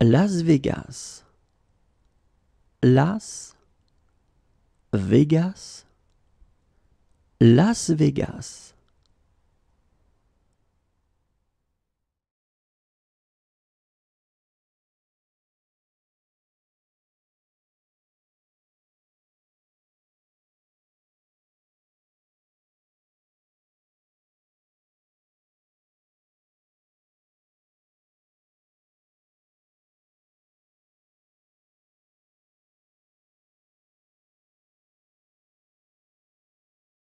Las Vegas. Las Vegas. Las Vegas.